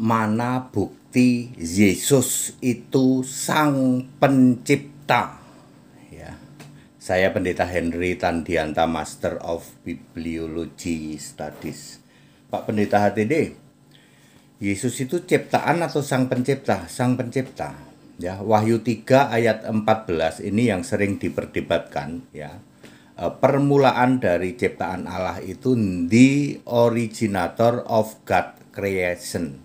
mana bukti Yesus itu sang pencipta ya saya pendeta Henry Tandianta Master of Bibliology Studies Pak Pendeta HTD Yesus itu ciptaan atau sang pencipta sang pencipta ya Wahyu 3 ayat 14 ini yang sering diperdebatkan ya eh, permulaan dari ciptaan Allah itu the originator of God creation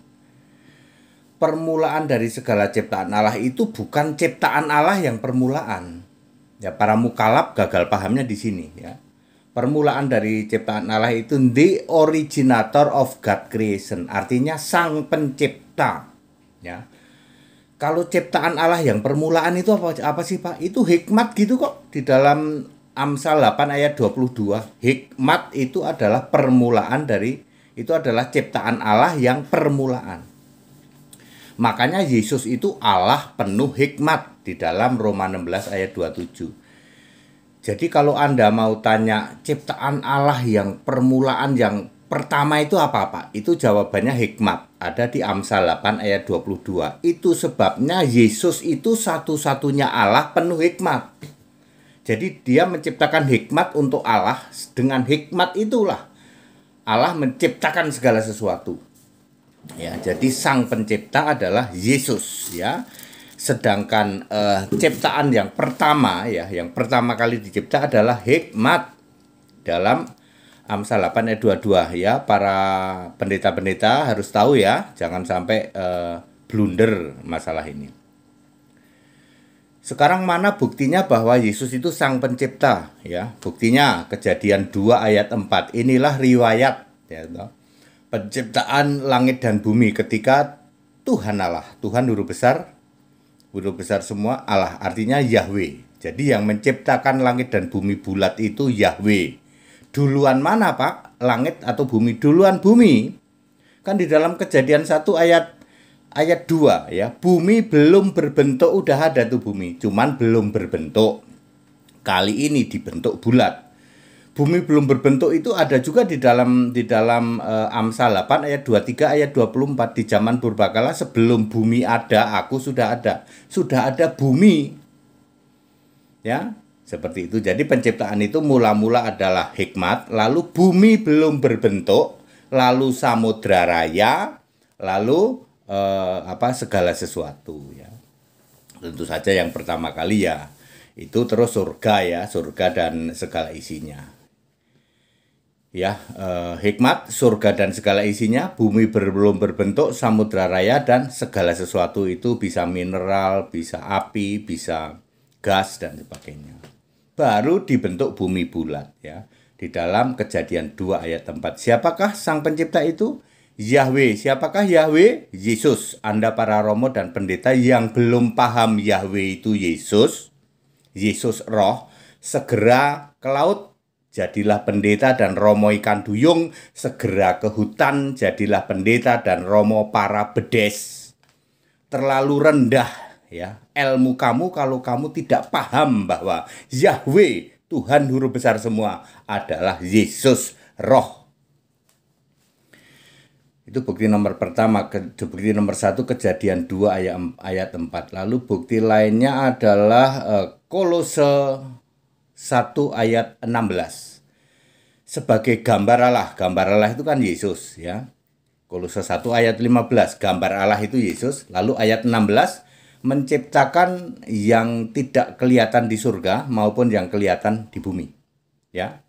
permulaan dari segala ciptaan Allah itu bukan ciptaan Allah yang permulaan. Ya, para mukalab gagal pahamnya di sini ya. Permulaan dari ciptaan Allah itu the originator of God creation, artinya sang pencipta. Ya. Kalau ciptaan Allah yang permulaan itu apa, apa sih Pak? Itu hikmat gitu kok di dalam Amsal 8 ayat 22. Hikmat itu adalah permulaan dari itu adalah ciptaan Allah yang permulaan. Makanya Yesus itu Allah penuh hikmat di dalam Roma 16 ayat 27. Jadi kalau Anda mau tanya ciptaan Allah yang permulaan yang pertama itu apa Pak? Itu jawabannya hikmat. Ada di Amsal 8 ayat 22. Itu sebabnya Yesus itu satu-satunya Allah penuh hikmat. Jadi dia menciptakan hikmat untuk Allah. Dengan hikmat itulah Allah menciptakan segala sesuatu. Ya, jadi sang pencipta adalah Yesus ya. Sedangkan uh, ciptaan yang pertama ya, yang pertama kali dicipta adalah hikmat dalam Amsal 8 ayat 22 ya. Para pendeta-pendeta harus tahu ya, jangan sampai uh, blunder masalah ini. Sekarang mana buktinya bahwa Yesus itu sang pencipta ya? Buktinya kejadian 2 ayat 4. Inilah riwayat ya toh penciptaan langit dan bumi ketika Tuhan Allah, Tuhan huruf besar, huruf besar semua Allah, artinya Yahweh. Jadi yang menciptakan langit dan bumi bulat itu Yahweh. Duluan mana Pak? Langit atau bumi? Duluan bumi. Kan di dalam kejadian 1 ayat ayat 2 ya. Bumi belum berbentuk udah ada tuh bumi. Cuman belum berbentuk. Kali ini dibentuk bulat bumi belum berbentuk itu ada juga di dalam di dalam uh, Amsal 8 ayat 23 ayat 24 di zaman purbakala sebelum bumi ada aku sudah ada. Sudah ada bumi. Ya, seperti itu. Jadi penciptaan itu mula-mula adalah hikmat, lalu bumi belum berbentuk, lalu samudra raya, lalu uh, apa segala sesuatu ya. Tentu saja yang pertama kali ya itu terus surga ya, surga dan segala isinya ya uh, hikmat surga dan segala isinya bumi belum berbentuk samudra raya dan segala sesuatu itu bisa mineral bisa api bisa gas dan sebagainya baru dibentuk bumi bulat ya di dalam kejadian 2 ayat 4 siapakah sang pencipta itu Yahweh siapakah Yahweh Yesus Anda para romo dan pendeta yang belum paham Yahweh itu Yesus Yesus roh segera ke laut jadilah pendeta dan romo ikan duyung, segera ke hutan, jadilah pendeta dan romo para bedes. Terlalu rendah ya ilmu kamu kalau kamu tidak paham bahwa Yahweh Tuhan huruf besar semua adalah Yesus Roh. Itu bukti nomor pertama, ke, bukti nomor satu kejadian dua ayat ayat 4. Lalu bukti lainnya adalah uh, Kolose 1 ayat 16. Sebagai gambar Allah, gambar Allah itu kan Yesus ya. Kolose 1 ayat 15, gambar Allah itu Yesus. Lalu ayat 16 menciptakan yang tidak kelihatan di surga maupun yang kelihatan di bumi. Ya.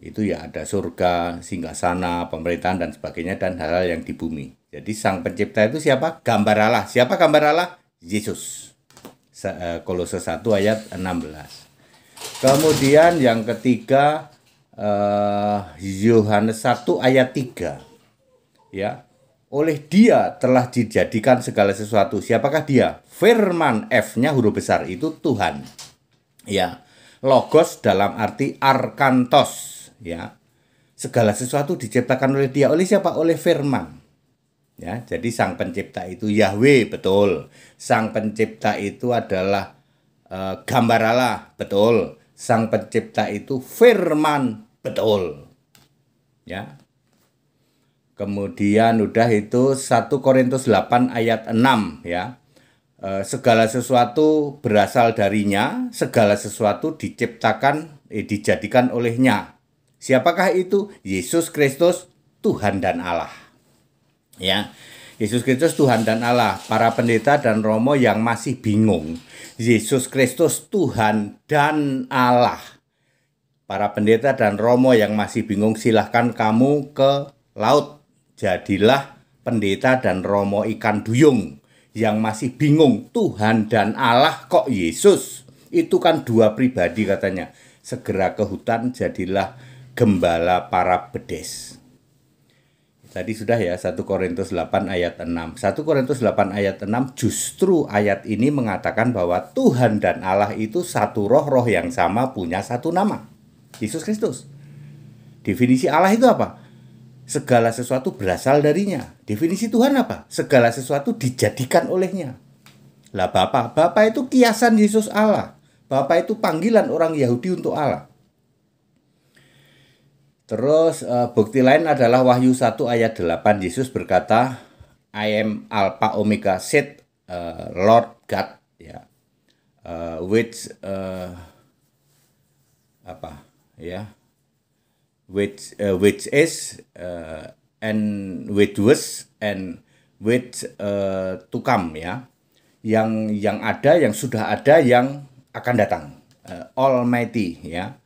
Itu ya ada surga, singgasana, pemerintahan dan sebagainya dan hal-hal yang di bumi. Jadi sang pencipta itu siapa? Gambar Allah. Siapa gambar Allah? Yesus. Eh, Kolose 1 ayat 16. Kemudian yang ketiga eh, Yohanes uh, 1 ayat 3. Ya. Oleh dia telah dijadikan segala sesuatu. Siapakah dia? Firman F-nya huruf besar itu Tuhan. Ya. Logos dalam arti arkantos, ya. Segala sesuatu diciptakan oleh dia. Oleh siapa? Oleh firman. Ya, jadi sang pencipta itu Yahweh, betul. Sang pencipta itu adalah e, gambar Allah, betul sang pencipta itu firman betul ya kemudian udah itu 1 Korintus 8 ayat 6 ya e, segala sesuatu berasal darinya segala sesuatu diciptakan eh, dijadikan olehnya siapakah itu Yesus Kristus Tuhan dan Allah ya Yesus Kristus Tuhan dan Allah, para pendeta dan romo yang masih bingung. Yesus Kristus Tuhan dan Allah. Para pendeta dan romo yang masih bingung silahkan kamu ke laut. Jadilah pendeta dan romo ikan duyung yang masih bingung Tuhan dan Allah kok Yesus. Itu kan dua pribadi katanya. Segera ke hutan jadilah gembala para bedes. Tadi sudah ya 1 Korintus 8 ayat 6. 1 Korintus 8 ayat 6 justru ayat ini mengatakan bahwa Tuhan dan Allah itu satu roh-roh yang sama punya satu nama. Yesus Kristus. Definisi Allah itu apa? Segala sesuatu berasal darinya. Definisi Tuhan apa? Segala sesuatu dijadikan olehnya. Lah Bapak, Bapak itu kiasan Yesus Allah. Bapak itu panggilan orang Yahudi untuk Allah. Terus uh, bukti lain adalah Wahyu 1 ayat 8 Yesus berkata, "I am Alpha Omega Sid, uh, eh, Lord God." Ya. Uh, which uh, apa? Ya. Which uh, which is uh, and which was and which uh, to come ya. Yang yang ada, yang sudah ada, yang akan datang. Uh, Almighty ya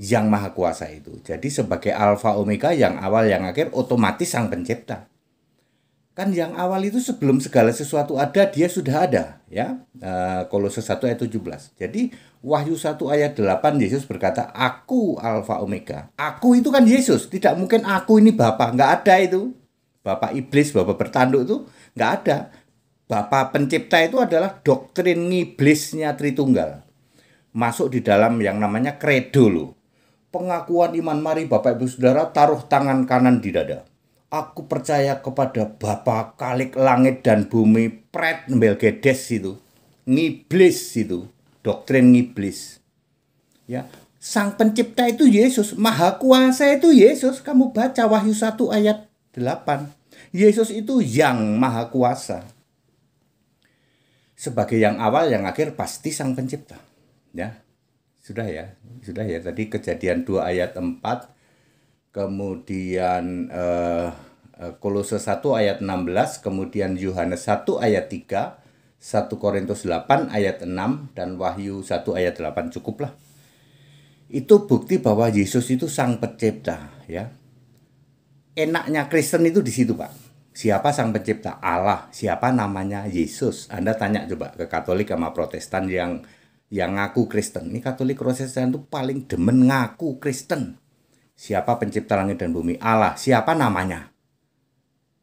yang maha kuasa itu. Jadi sebagai alfa omega yang awal yang akhir otomatis sang pencipta. Kan yang awal itu sebelum segala sesuatu ada dia sudah ada ya. E, Kolose 1 ayat 17. Jadi Wahyu 1 ayat 8 Yesus berkata, "Aku alfa omega." Aku itu kan Yesus, tidak mungkin aku ini Bapak, Enggak ada itu. Bapak iblis, bapak bertanduk itu enggak ada. Bapak pencipta itu adalah doktrin Iblisnya Tritunggal. Masuk di dalam yang namanya kredo loh pengakuan iman mari Bapak Ibu Saudara taruh tangan kanan di dada. Aku percaya kepada Bapa kalik langit dan bumi pret Melgedes itu. Ngiblis itu, doktrin ngiblis. Ya, Sang pencipta itu Yesus, maha kuasa itu Yesus. Kamu baca Wahyu 1 ayat 8. Yesus itu yang maha kuasa. Sebagai yang awal, yang akhir pasti sang pencipta. Ya. Sudah ya, sudah ya. Tadi kejadian 2 ayat 4, kemudian eh, eh Kolose 1 ayat 16, kemudian Yohanes 1 ayat 3, 1 Korintus 8 ayat 6, dan Wahyu 1 ayat 8. Cukuplah. Itu bukti bahwa Yesus itu sang pencipta. ya Enaknya Kristen itu di situ Pak. Siapa sang pencipta? Allah. Siapa namanya? Yesus. Anda tanya coba ke Katolik sama Protestan yang yang ngaku Kristen. Ini Katolik Protestan itu paling demen ngaku Kristen. Siapa pencipta langit dan bumi? Allah. Siapa namanya?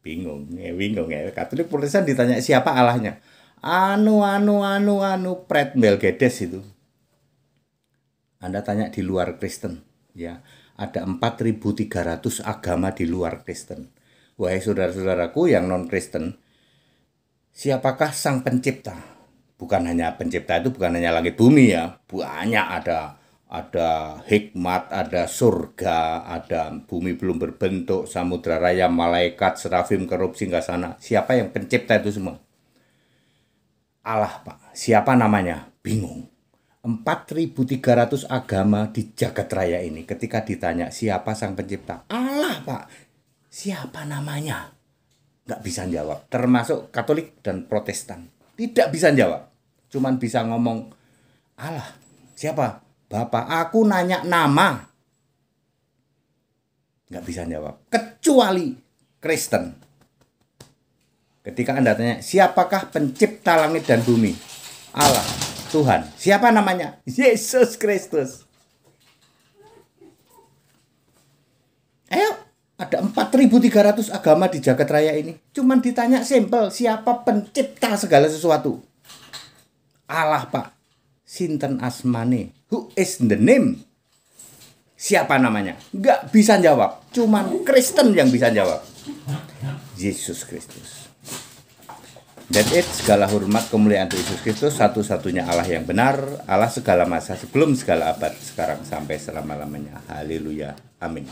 Bingung, ya bingung ya. Katolik Protestan ditanya siapa Allahnya. Anu, anu, anu, anu, Pret Melgedes itu. Anda tanya di luar Kristen, ya. Ada 4.300 agama di luar Kristen. Wahai saudara-saudaraku yang non-Kristen, siapakah sang pencipta? bukan hanya pencipta itu bukan hanya langit bumi ya banyak ada ada hikmat ada surga ada bumi belum berbentuk samudra raya malaikat serafim kerupsi nggak sana siapa yang pencipta itu semua Allah pak siapa namanya bingung 4.300 agama di jagat raya ini ketika ditanya siapa sang pencipta Allah pak siapa namanya nggak bisa jawab termasuk Katolik dan Protestan tidak bisa jawab cuman bisa ngomong Allah siapa bapak aku nanya nama nggak bisa jawab kecuali Kristen ketika anda tanya siapakah pencipta langit dan bumi Allah Tuhan siapa namanya Yesus Kristus ayo ada 4.300 agama di jagat raya ini cuman ditanya simple siapa pencipta segala sesuatu Allah pak sinten asmane who is the name siapa namanya Gak bisa jawab cuman Kristen yang bisa jawab Yesus Kristus That it, segala hormat kemuliaan untuk Yesus Kristus, satu-satunya Allah yang benar, Allah segala masa sebelum segala abad, sekarang sampai selama-lamanya. Haleluya. Amin.